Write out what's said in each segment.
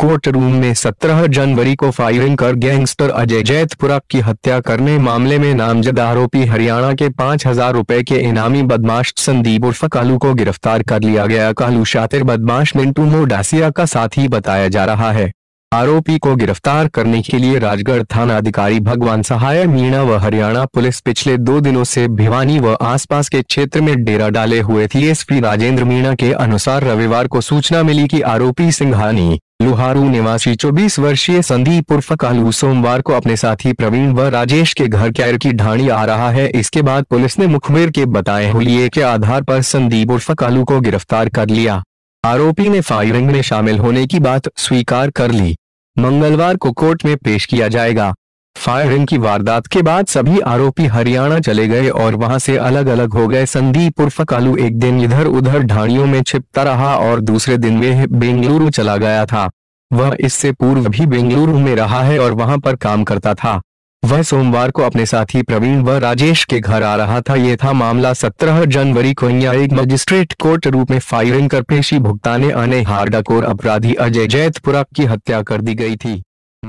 court room में 17 जनवरी को firing कर गैंगस्टर अजय जैतपुरा की हत्या करने मामले में नामजद आरोपी हरियाणा के पांच हजार रूपए के इनामी बदमाश संदीप उर्फ कालू को गिरफ्तार कर लिया गया कालू शातिर बदमाश मिंटू मोडासिया का साथी बताया जा रहा है आरोपी को गिरफ्तार करने के लिए राजगढ़ थाना अधिकारी भगवान सहाय मीणा व हरियाणा पुलिस पिछले दो दिनों से भिवानी व आसपास के क्षेत्र में डेरा डाले हुए थी एसपी राजेंद्र मीणा के अनुसार रविवार को सूचना मिली कि आरोपी सिंघानी लुहारू निवासी 24 वर्षीय संदीप उर्फ कालू सोमवार को अपने साथी प्रवीण व राजेश के घर कैर की ढाणी आ रहा है इसके बाद पुलिस ने मुखबिर के बताए हुए के आधार पर संदीप उर्फ कालू को गिरफ्तार कर लिया आरोपी ने फायरिंग में शामिल होने की बात स्वीकार कर ली मंगलवार को कोर्ट में पेश किया जाएगा फायरिंग की वारदात के बाद सभी आरोपी हरियाणा चले गए और वहां से अलग अलग हो गए संदीप उर्फ कालू एक दिन इधर उधर ढाणियों में छिपता रहा और दूसरे दिन वे बेंगलुरु चला गया था वह इससे पूर्व भी बेंगलुरु में रहा है और वहां पर काम करता था वह सोमवार को अपने साथी प्रवीण व राजेश के घर आ रहा था ये था मामला 17 जनवरी को एक मजिस्ट्रेट कोर्ट रूप में फायरिंग कर पेशी भुगताने आने हार्डाकोर अपराधी अजय जैतपुरा की हत्या कर दी गई थी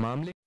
मामले